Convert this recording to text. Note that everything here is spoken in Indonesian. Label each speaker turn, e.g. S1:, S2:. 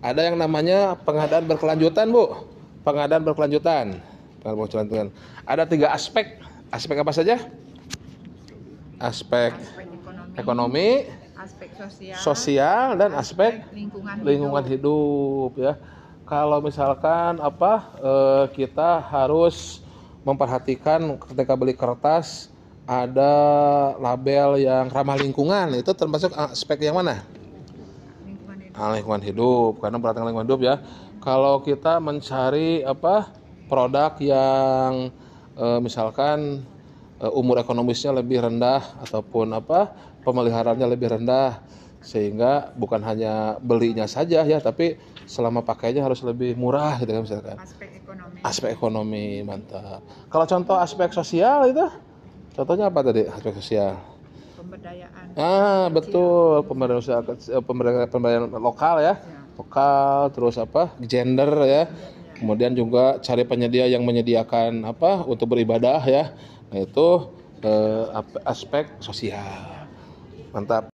S1: Ada yang namanya pengadaan berkelanjutan, Bu. Pengadaan berkelanjutan. Pengadaan berkelanjutan. Ada tiga aspek. Aspek apa saja? Aspek, ekonomi, aspek sosial, dan aspek, lingkungan, hidup. ya. Kalau misalkan apa eh, kita harus memperhatikan ketika beli kertas ada label yang ramah lingkungan itu termasuk aspek yang mana? Nah, lingkungan hidup karena perhatikan lingkungan hidup ya kalau kita mencari apa produk yang e, misalkan e, umur ekonomisnya lebih rendah ataupun apa pemeliharaannya lebih rendah sehingga bukan hanya belinya saja ya tapi selama pakainya harus lebih murah gitu kan misalkan aspek ekonomi aspek ekonomi mantap kalau contoh aspek sosial itu contohnya apa tadi aspek sosial pemberdayaan. Ah, betul. Pemberdayaan usaha eh, pemberdayaan, pemberdayaan lokal ya. ya. Lokal terus apa? gender ya. ya. Kemudian juga cari penyedia yang menyediakan apa untuk beribadah ya. Nah, itu eh, aspek sosial. Ya. Mantap.